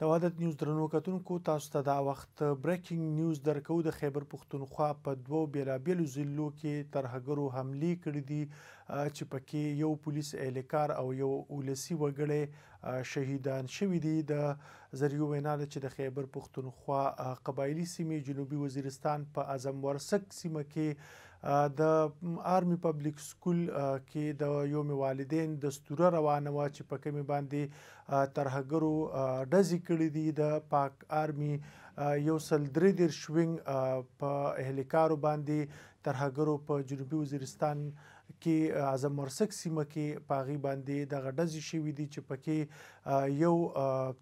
د عادت نیوز درنو کتونکو تاسو ته دا وخت بریکینګ نیوز درکو د خیبر پښتونخوا په دوو بیلابیلو ضلعو کې ترهګرو حملې کړې دي چې پکې یو پولیس اهلکار او یو ولسی وګړی شهیدان شوي دي د زریو وینا چې د خیبر پښتونخوا قبایلی سیمې جنوبي وزیرستان په اعظم ورسک سیمه کې د آرمی پبلک سکول کې د یوم والدین دستوره روانه و چې په کمی باندې ترهګرو ډزې کړې دي د پاک آرمی یو سل درې دیر شوینګ په اهلکارو باندې ترهګرو په جنوبي وزیرستان کې اعظم مرسک سیمه کې پاغي باندې د غډز شوې دي چې پکې یو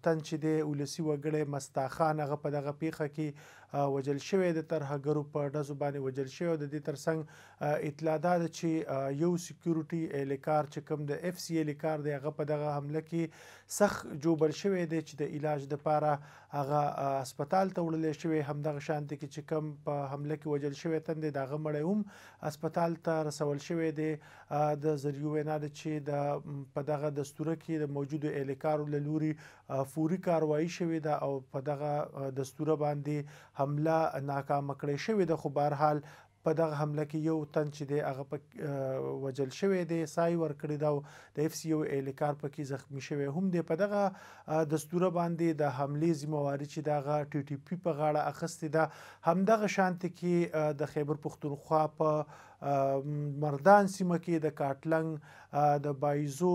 تن چې د ولسی وګړې مستاخان هغه په دغه پیخه کې وجل شوې د ترهګرو په ډزو باندې وجل شوې د دې ترڅنګ اطلاع ده چې یو سکیورټي الیکار چې کوم د اف سی الیکار دی هغه په دغه حمله کې سخت جوبل شوې دی چې د علاج لپاره هغه هسپتال ته وړل شوی همدغه شانتي کې چې کوم په حمله کې وجل شوې تند دغه مړی هم هسپتال ته رسول شوی دی د زریو وینا ده چې د په دغه دستوره کې د موجودو اهلکارو له لوري فوري کاروایی شوې ده او په دغه دستوره باندې حمله ناکامه کړې شوې ده خو بهرحال په دغه حمله کې یو تن چې دی هغه په وجل شوی دی سای ورکړی دا د اف سی او الیکار په کې زخمی شوی هم دی په دغه دستوره باندې د حملې ځمواري چې دغه ټي ټي پی په غاړه اخستې ده هم دغه شانت کې د خیبر پختونخوا په مردان سیمه کې د کاټلنګ د بایزو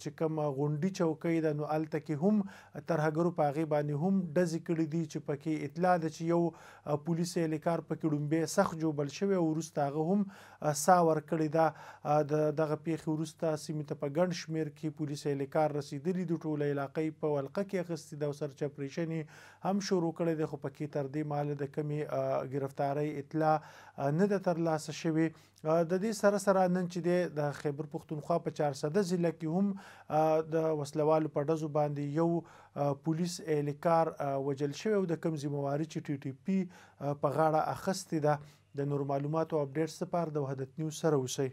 چې کوم غونډي چوکۍ ده نو الته کې هم ترهګرو په هغې باندې هم ډزې کړي دي چې پکې اطلاع ده چې یو پولیس اهلکار پکې ړومبی سخت جوبل شوی او وروسته هغه هم سا ورکړې ده د دغه پیښې وروسته سیمې ته په ګڼ شمیر کې پولیس اهلکار رسېدلي د ټوله علاقې په ولقه کې اخیستې ده او سرچ اپریشنې هم شروع کړی دی خو پکې تر دې ماله د کمی گرفتاری اطلاع نه ده ترلاسه شوې د دې سره سره نن چې د خیبر پښتونخوا په 400 ضلع کې هم د وسلوالو په ډزو باندې یو پولیس اهلکار وجل شوی او د کم ذمہواری چې ټي ټي پی په غاړه اخستې ده د نور معلوماتو اپډیټس لپاره د وحدت نیوز سره اوسئ